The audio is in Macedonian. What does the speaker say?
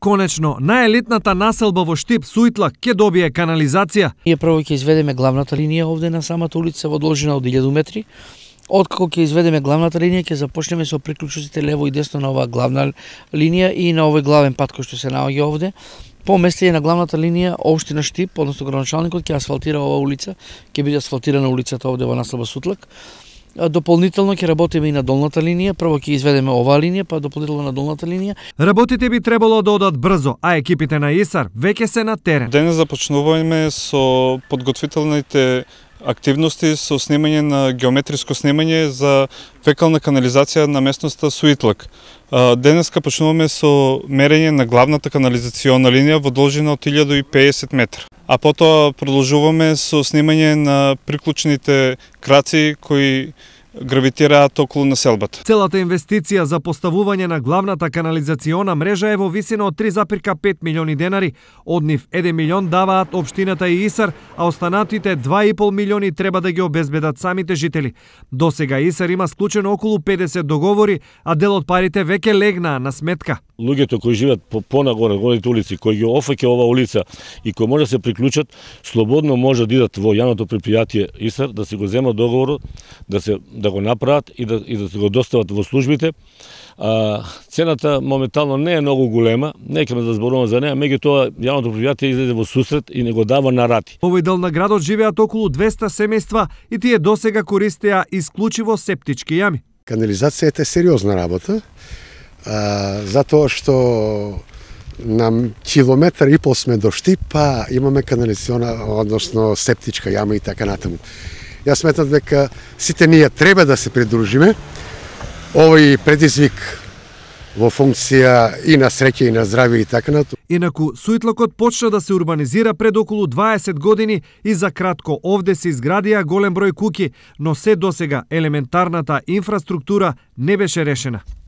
Конечно, најелитната населба во Штип Суитла ќе добие канализација. Ние прво ќе изведеме главната линија овде на самата улица во должина од 1000 метри. Откако ќе изведеме главната линија, ќе започнеме со приклучуците лево и десно на оваа главна линија и на овој главен пат кој што се наоѓа овде. По местење на главната линија, општина Штип, односно градоначалникот ќе асфалтира оваа улица, ќе биде асфалтирана улицата овде во населба Сутлак. Дополнително ќе работиме и на долната линија, прво ќе изведеме оваа линија, па дополнително на долната линија. Работите би требало да одат брзо, а екипите на ИСАР веќе се на терен. Денес започнуваме со подготвителните активности со снимање на геометриско снимање за фекална канализација на местноста Суитлак. Денеска почнуваме со мерење на главната канализациона линија во должина од 1050 метра. А потоа продолжуваме со снимање на приклучните краци кои гравитираат околу населбата. Целата инвестиција за поставување на главната канализациона мрежа е во висина од 3,5 милиони денари. Од нив 1 милион даваат Обштината и Исар, а останатите 2,5 милиони треба да ги обезбедат самите жители. До сега Исар има склучено околу 50 договори, а дел од парите веќе легнаа на сметка луѓето кои живеат по понагоре голите улици, кои ги офаќа ова улица и кои може да се приклучат, слободно може да идат во јавното предпријатие ИСАР да се го земат договорот, да се да го направат и да и да се го достават во службите. А, цената моментално не е многу голема, нека да зборуваме за неа, меѓутоа јавното предпријатие излезе во сусрет и не го дава на рати. овој дел на градот живеат околу 200 семејства и тие досега користеа исклучиво септички јами. Канализацијата е сериозна работа затоа што на километар и пол сме до Штипа, имаме канализиона, односно септичка јама и така натаму. Јас сметам дека сите ние треба да се придружиме. Овој предизвик во функција и на среќа и на здравје и така натаму. Инаку, Суитлокот почна да се урбанизира пред околу 20 години и за кратко овде се изградија голем број куки, но се досега елементарната инфраструктура не беше решена.